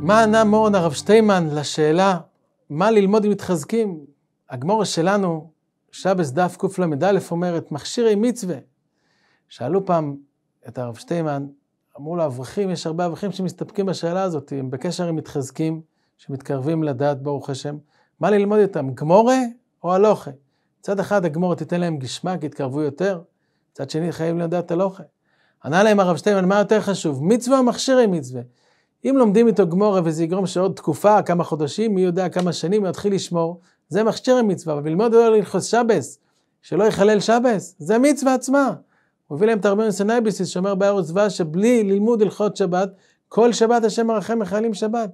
מה ענה מורן הרב שטיימן לשאלה מה ללמוד אם מתחזקים? הגמורה שלנו, שבס דף קל"א אומרת, מכשירי מצווה. שאלו פעם את הרב שטיימן, אמרו לו, אברכים, יש הרבה אברכים שמסתפקים בשאלה הזאת, הם בקשר עם מתחזקים, שמתקרבים לדעת ברוך השם, מה ללמוד איתם, גמורה או הלוכה? מצד אחד הגמורה תיתן להם גשמה, כי יתקרבו יותר, מצד שני חייבים לדעת הלוכה. ענה להם הרב שטיימן, מה יותר חשוב, מצווה או מכשירי מצווה? אם לומדים איתו גמורה וזה יגרום שעוד תקופה, כמה חודשים, מי יודע כמה שנים, הוא יתחיל לשמור, זה מכשיר המצווה, וללמוד לא ללחוס שבס, שלא יחלל שבס, זה המצווה עצמה. הוא הביא להם את הרבי סנייביסיס, שאומר בארץ צבא, שבלי ללמוד הלכות שבת, כל שבת השם מרחם מחיילים שבת.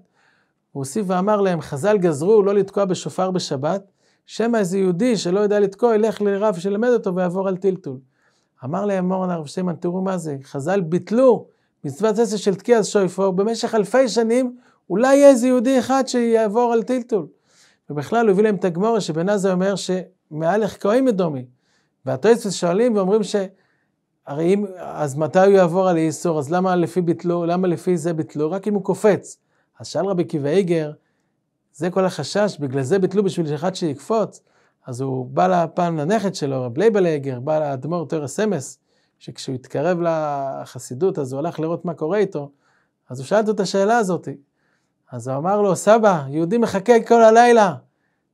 הוא הוסיף ואמר להם, חז"ל גזרו לא לתקוע בשופר בשבת, שמא איזה יהודי שלא יודע לתקוע, ילך לרב שלמד אותו ויעבור על טלטול. אמר להם מורן הרב שיימן, תראו מה זה, חז"ל ביטלו מצוות עשר של תקיע שויפור, במשך אלפי שנים אולי יהיה איזה יהודי אחד שיעבור על טלטול. ובכלל הוא הביא להם את הגמורה שבן עזה אומר שמהלך כהן מדומי. והטויספס שואלים ואומרים ש... הרי אם, אז מתי הוא יעבור על איסור? אז למה לפי ביטלו, למה לפי זה ביטלו? רק אם הוא קופץ. אז שאל רבי עקיבא איגר, זה כל החשש, בגלל זה ביטלו בשביל אחד שיקפוץ. אז הוא בא לפן לנכד שלו, רב לייבל איגר, בא לאדמו"ר תורס אמס, שכשהוא התקרב לחסידות, אז הוא הלך לראות מה קורה איתו, אז הוא שאל אותו את השאלה הזאת. אז הוא אמר לו, סבא, יהודי מחכה כל הלילה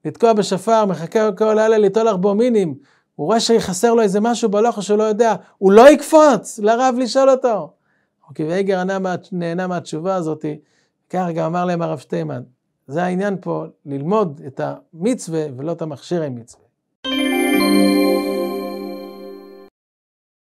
לתקוע בשפר, מחכה כל הלילה ליטול ארבומינים, הוא רואה שחסר לו איזה משהו בלוח או שהוא לא יודע, הוא לא יקפוץ לרב לשאול אותו. אוקיי, ואיגר נהנה מהתשובה הזאת, כך גם אמר להם הרב שטיימן. זה העניין פה, ללמוד את המצווה ולא את המכשיר עם מצווה.